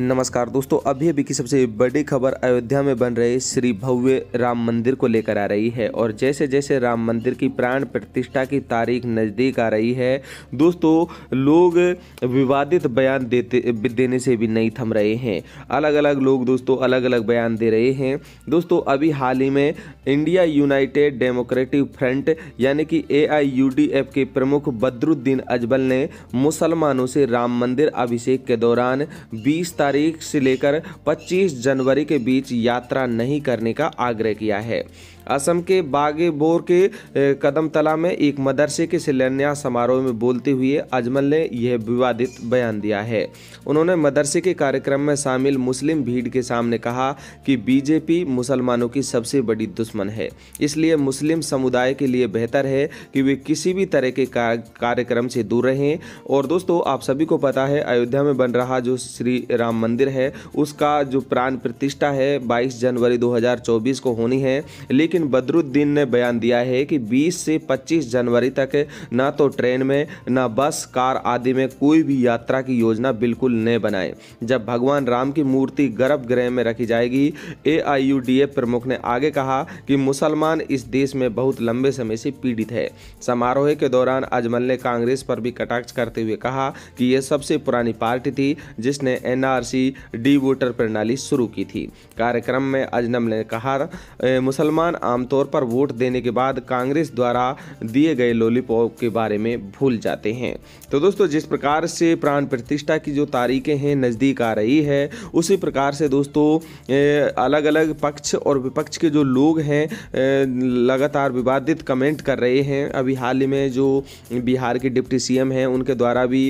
नमस्कार दोस्तों अभी अभी की सबसे बड़ी खबर अयोध्या में बन रहे श्री भव्य राम मंदिर को लेकर आ रही है और जैसे जैसे राम मंदिर की प्राण प्रतिष्ठा की तारीख नज़दीक आ रही है दोस्तों लोग विवादित बयान देते देने से भी नहीं थम रहे हैं अलग अलग लोग दोस्तों अलग अलग बयान दे रहे हैं दोस्तों अभी हाल ही में इंडिया यूनाइटेड डेमोक्रेटिक फ्रंट यानी कि ए के प्रमुख बद्रुद्दीन अजबल ने मुसलमानों से राम मंदिर अभिषेक के दौरान बीस तारीख से लेकर 25 जनवरी के बीच यात्रा नहीं करने का आग्रह किया है असम के बागेबोर के कदमतला में एक मदरसे के शिलान्यास समारोह में बोलते हुए अजमल ने यह विवादित बयान दिया है उन्होंने मदरसे के कार्यक्रम में शामिल मुस्लिम भीड़ के सामने कहा कि बीजेपी मुसलमानों की सबसे बड़ी दुश्मन है इसलिए मुस्लिम समुदाय के लिए बेहतर है कि वे किसी भी तरह के कार्यक्रम से दूर रहें और दोस्तों आप सभी को पता है अयोध्या में बन रहा जो श्री राम मंदिर है उसका जो प्राण प्रतिष्ठा है 22 जनवरी 2024 को होनी है लेकिन बदरुद्दीन ने बयान दिया है कि 20 से 25 जनवरी तक ना तो ट्रेन में ना बस कार आदि में कोई भी यात्रा की योजना बिल्कुल न बनाए जब भगवान राम की मूर्ति गर्भगृह में रखी जाएगी ए प्रमुख ने आगे कहा कि मुसलमान इस देश में बहुत लंबे समय से पीड़ित है समारोह के दौरान अजमल ने कांग्रेस पर भी कटाक्ष करते हुए कहा कि यह सबसे पुरानी पार्टी थी जिसने एनआर निवासी डी वोटर प्रणाली शुरू की थी कार्यक्रम में अजनम ने कहा मुसलमान आमतौर पर वोट देने के बाद कांग्रेस द्वारा दिए गए लॉलीपॉप के बारे में भूल जाते हैं तो दोस्तों जिस प्रकार से प्राण प्रतिष्ठा की जो तारीखें हैं नज़दीक आ रही है उसी प्रकार से दोस्तों अलग अलग पक्ष और विपक्ष के जो लोग हैं लगातार विवादित कमेंट कर रहे हैं अभी हाल ही में जो बिहार के डिप्टी सीएम हैं उनके द्वारा भी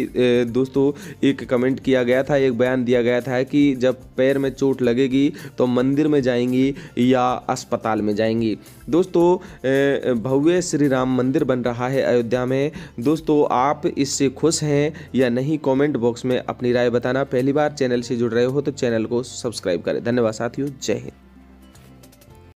दोस्तों एक कमेंट किया गया था एक बयान दिया गया गया था कि जब पैर में चोट लगेगी तो मंदिर में जाएंगी या अस्पताल में जाएंगी दोस्तों भव्य श्री राम मंदिर बन रहा है अयोध्या में दोस्तों आप इससे खुश हैं या नहीं कमेंट बॉक्स में अपनी राय बताना पहली बार चैनल से जुड़ रहे हो तो चैनल को सब्सक्राइब करें धन्यवाद साथियों जय हिंद